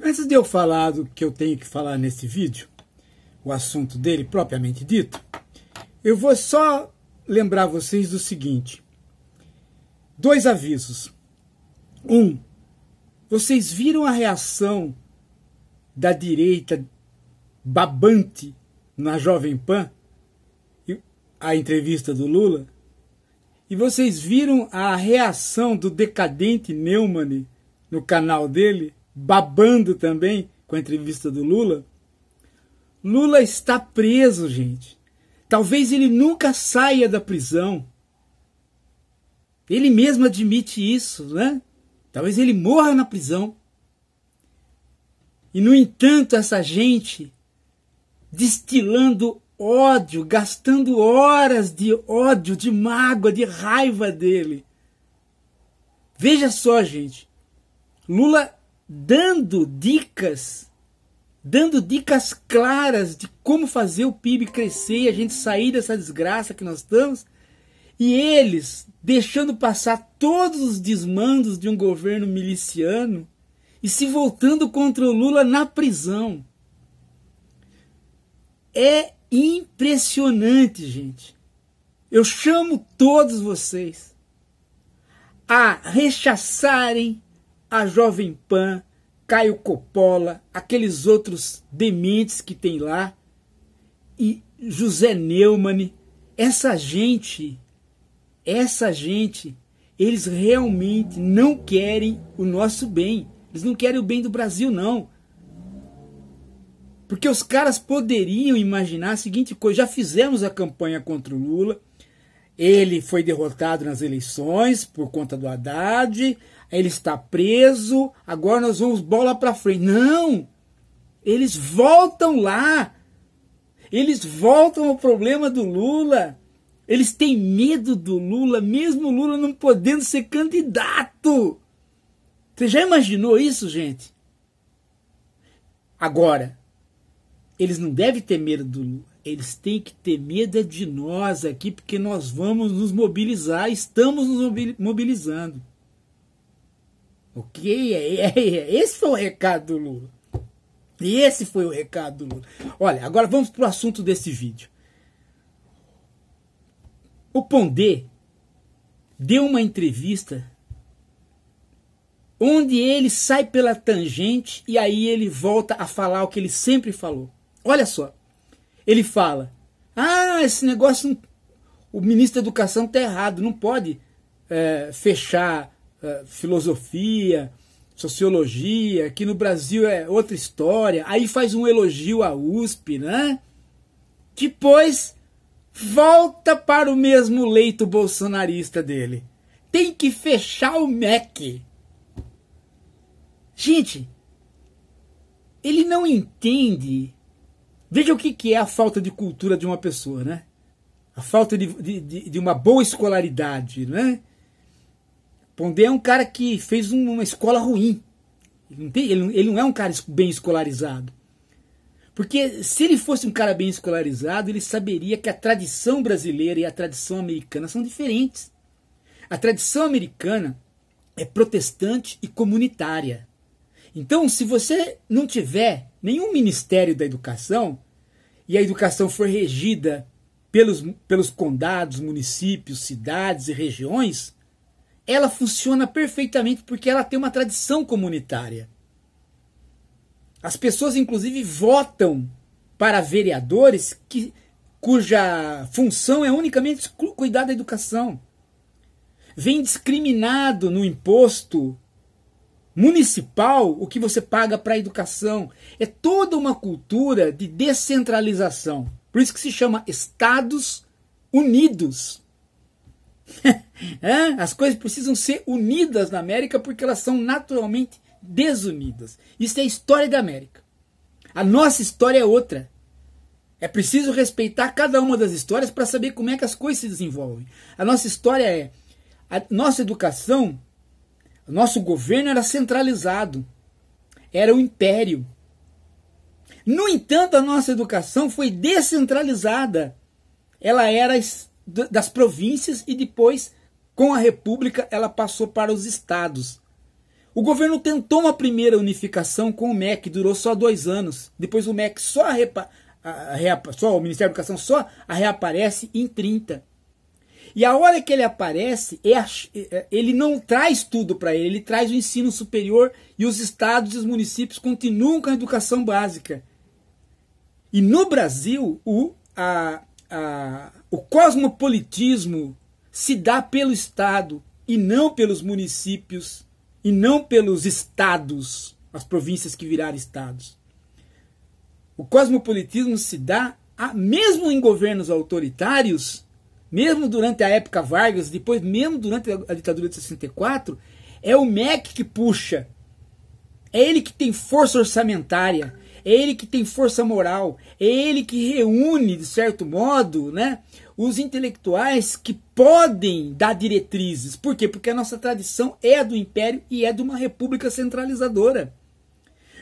Antes de eu falar do que eu tenho que falar nesse vídeo, o assunto dele propriamente dito, eu vou só lembrar vocês do seguinte: dois avisos. Um, vocês viram a reação da direita babante na Jovem Pan, a entrevista do Lula? E vocês viram a reação do decadente Neumann no canal dele? babando também com a entrevista do Lula. Lula está preso, gente. Talvez ele nunca saia da prisão. Ele mesmo admite isso, né? Talvez ele morra na prisão. E, no entanto, essa gente destilando ódio, gastando horas de ódio, de mágoa, de raiva dele. Veja só, gente. Lula dando dicas, dando dicas claras de como fazer o PIB crescer e a gente sair dessa desgraça que nós estamos, e eles deixando passar todos os desmandos de um governo miliciano e se voltando contra o Lula na prisão. É impressionante, gente. Eu chamo todos vocês a rechaçarem a Jovem Pan, Caio Coppola, aqueles outros dementes que tem lá, e José Neumann, essa gente, essa gente, eles realmente não querem o nosso bem. Eles não querem o bem do Brasil, não. Porque os caras poderiam imaginar a seguinte coisa: já fizemos a campanha contra o Lula, ele foi derrotado nas eleições por conta do Haddad, ele está preso, agora nós vamos bola para frente. Não! Eles voltam lá. Eles voltam ao problema do Lula. Eles têm medo do Lula, mesmo Lula não podendo ser candidato. Você já imaginou isso, gente? Agora, eles não devem ter medo do Lula eles têm que ter medo é de nós aqui, porque nós vamos nos mobilizar, estamos nos mobilizando. Ok? É, é, esse foi o recado do Lula. E esse foi o recado do Lula. Olha, agora vamos para o assunto desse vídeo. O Pondé deu uma entrevista onde ele sai pela tangente e aí ele volta a falar o que ele sempre falou. Olha só ele fala: ah, esse negócio, o ministro da Educação está errado, não pode é, fechar é, filosofia, sociologia, aqui no Brasil é outra história. Aí faz um elogio à USP, né? Depois volta para o mesmo leito bolsonarista dele. Tem que fechar o MEC. Gente, ele não entende Veja o que, que é a falta de cultura de uma pessoa, né? A falta de, de, de uma boa escolaridade, né? Pondé é um cara que fez uma escola ruim. Ele não, tem, ele, ele não é um cara bem escolarizado. Porque se ele fosse um cara bem escolarizado, ele saberia que a tradição brasileira e a tradição americana são diferentes. A tradição americana é protestante e comunitária. Então, se você não tiver nenhum ministério da educação, e a educação for regida pelos, pelos condados, municípios, cidades e regiões, ela funciona perfeitamente porque ela tem uma tradição comunitária. As pessoas, inclusive, votam para vereadores que, cuja função é unicamente cuidar da educação. Vem discriminado no imposto municipal, o que você paga para a educação. É toda uma cultura de descentralização. Por isso que se chama Estados Unidos. É? As coisas precisam ser unidas na América porque elas são naturalmente desunidas. Isso é a história da América. A nossa história é outra. É preciso respeitar cada uma das histórias para saber como é que as coisas se desenvolvem. A nossa história é. A nossa educação nosso governo era centralizado, era o império. No entanto, a nossa educação foi descentralizada. Ela era das províncias e depois, com a república, ela passou para os estados. O governo tentou uma primeira unificação com o MEC, durou só dois anos. Depois o MEC só, a repa, a, a só o Ministério da Educação só reaparece em 30. E a hora que ele aparece, é é, é, ele não traz tudo para ele, ele traz o ensino superior e os estados e os municípios continuam com a educação básica. E no Brasil, o, a, a, o cosmopolitismo se dá pelo Estado e não pelos municípios e não pelos estados, as províncias que viraram estados. O cosmopolitismo se dá, a, mesmo em governos autoritários, mesmo durante a época Vargas, depois mesmo durante a ditadura de 64, é o MEC que puxa. É ele que tem força orçamentária, é ele que tem força moral, é ele que reúne, de certo modo, né, os intelectuais que podem dar diretrizes. Por quê? Porque a nossa tradição é do império e é de uma república centralizadora.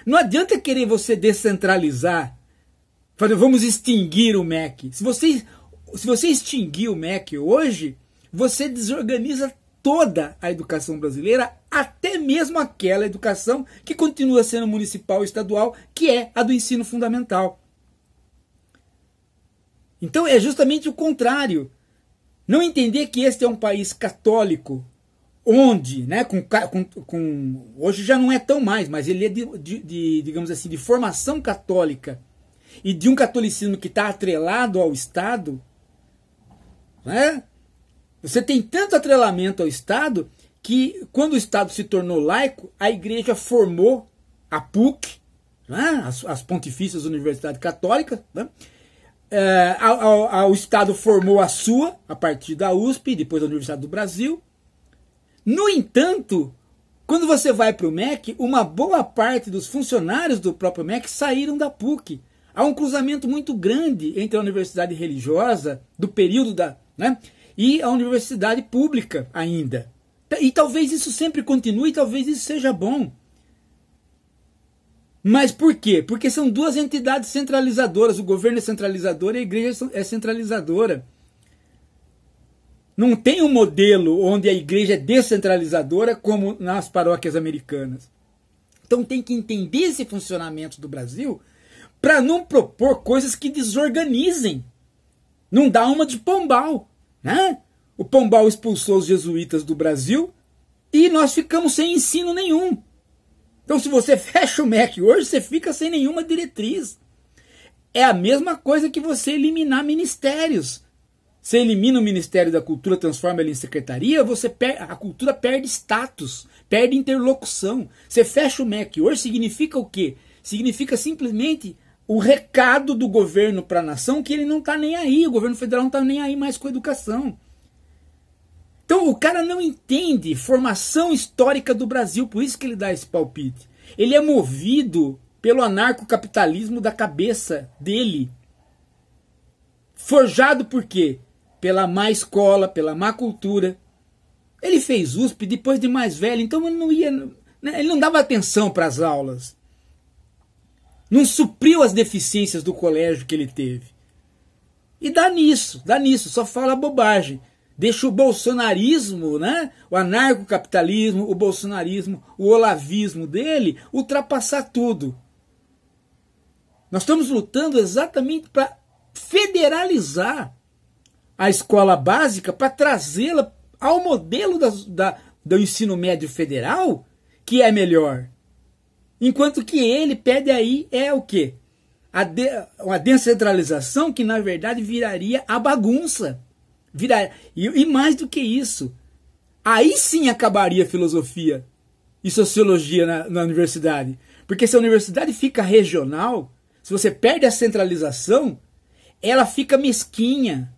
Não adianta querer você descentralizar, fazer, vamos extinguir o MEC. Se vocês se você extinguir o MEC hoje, você desorganiza toda a educação brasileira, até mesmo aquela educação que continua sendo municipal e estadual, que é a do ensino fundamental. Então é justamente o contrário. Não entender que este é um país católico, onde, né, com, com, com hoje já não é tão mais, mas ele é de, de, de digamos assim, de formação católica e de um catolicismo que está atrelado ao Estado, né? Você tem tanto atrelamento ao Estado que, quando o Estado se tornou laico, a igreja formou a PUC, né? as, as Pontifícias Universidades Católicas, né? É, o Estado formou a sua, a partir da USP, depois da Universidade do Brasil. No entanto, quando você vai para o MEC, uma boa parte dos funcionários do próprio MEC saíram da PUC Há um cruzamento muito grande entre a universidade religiosa, do período da. Né, e a universidade pública ainda. Tá, e talvez isso sempre continue, talvez isso seja bom. Mas por quê? Porque são duas entidades centralizadoras. O governo é centralizador e a igreja é centralizadora. Não tem um modelo onde a igreja é descentralizadora como nas paróquias americanas. Então tem que entender esse funcionamento do Brasil para não propor coisas que desorganizem. Não dá uma de Pombal, né? O Pombal expulsou os jesuítas do Brasil e nós ficamos sem ensino nenhum. Então, se você fecha o MEC hoje, você fica sem nenhuma diretriz. É a mesma coisa que você eliminar ministérios. Você elimina o Ministério da Cultura, transforma ele em secretaria, você per... a cultura perde status, perde interlocução. Você fecha o MEC hoje significa o quê? Significa simplesmente o recado do governo para a nação que ele não está nem aí, o governo federal não está nem aí mais com a educação. Então o cara não entende formação histórica do Brasil, por isso que ele dá esse palpite. Ele é movido pelo anarcocapitalismo da cabeça dele. Forjado por quê? Pela má escola, pela má cultura. Ele fez USP depois de mais velho, então ele não ia, né, ele não dava atenção para as aulas. Não supriu as deficiências do colégio que ele teve. E dá nisso, dá nisso, só fala bobagem. Deixa o bolsonarismo, né? o anarcocapitalismo, o bolsonarismo, o olavismo dele ultrapassar tudo. Nós estamos lutando exatamente para federalizar a escola básica, para trazê-la ao modelo da, da, do ensino médio federal, que é melhor. Enquanto que ele pede aí é o quê? A de, uma descentralização que, na verdade, viraria a bagunça. Viraria, e, e mais do que isso, aí sim acabaria filosofia e sociologia na, na universidade. Porque se a universidade fica regional, se você perde a centralização, ela fica mesquinha.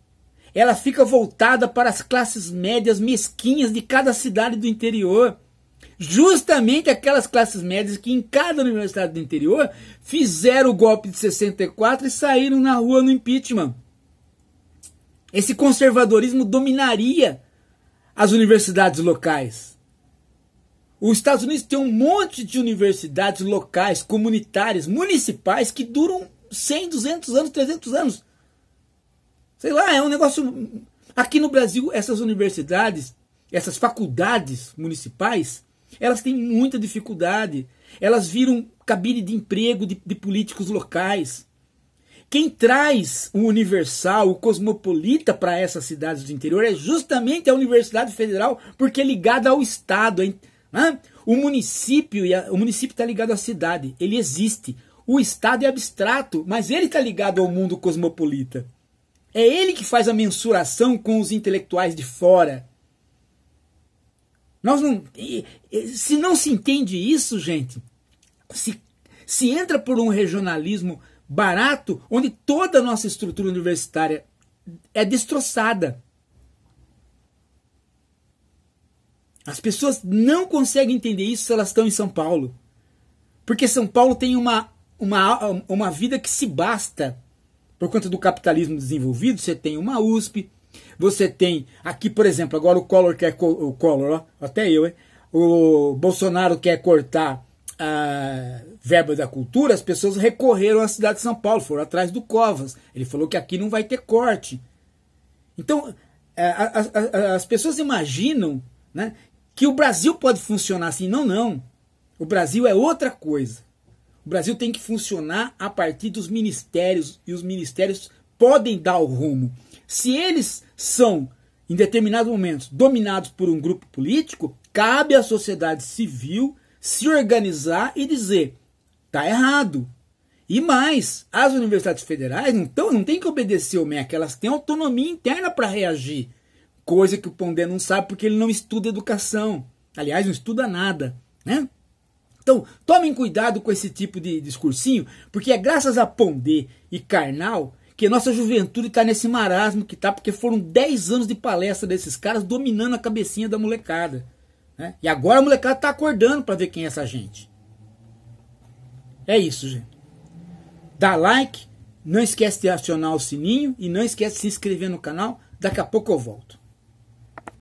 Ela fica voltada para as classes médias mesquinhas de cada cidade do interior justamente aquelas classes médias que em cada universidade do interior fizeram o golpe de 64 e saíram na rua no impeachment. Esse conservadorismo dominaria as universidades locais. Os Estados Unidos tem um monte de universidades locais, comunitárias, municipais que duram 100, 200 anos, 300 anos. Sei lá, é um negócio. Aqui no Brasil, essas universidades, essas faculdades municipais, elas têm muita dificuldade. Elas viram cabine de emprego de, de políticos locais. Quem traz o universal, o cosmopolita para essas cidades do interior é justamente a Universidade Federal, porque é ligada ao Estado. Né? O município o município está ligado à cidade, ele existe. O Estado é abstrato, mas ele está ligado ao mundo cosmopolita. É ele que faz a mensuração com os intelectuais de fora. Nós não, se não se entende isso, gente, se, se entra por um regionalismo barato, onde toda a nossa estrutura universitária é destroçada. As pessoas não conseguem entender isso se elas estão em São Paulo. Porque São Paulo tem uma, uma, uma vida que se basta. Por conta do capitalismo desenvolvido, você tem uma USP, você tem aqui, por exemplo, agora o Collor quer o Collor, ó, até eu, hein? o Bolsonaro quer cortar a verba da cultura, as pessoas recorreram à cidade de São Paulo, foram atrás do Covas. Ele falou que aqui não vai ter corte. Então, é, as, as pessoas imaginam né, que o Brasil pode funcionar assim. Não, não. O Brasil é outra coisa. O Brasil tem que funcionar a partir dos ministérios e os ministérios podem dar o rumo. Se eles são, em determinados momentos, dominados por um grupo político, cabe à sociedade civil se organizar e dizer: tá errado. E mais, as universidades federais então, não, não têm que obedecer o MEC, elas têm autonomia interna para reagir. Coisa que o Pondé não sabe porque ele não estuda educação. Aliás, não estuda nada. Né? Então, tomem cuidado com esse tipo de discursinho, porque é graças a Pondé e Karnal porque nossa juventude está nesse marasmo que está porque foram 10 anos de palestra desses caras dominando a cabecinha da molecada. Né? E agora a molecada está acordando para ver quem é essa gente. É isso, gente. Dá like, não esquece de acionar o sininho e não esquece de se inscrever no canal. Daqui a pouco eu volto.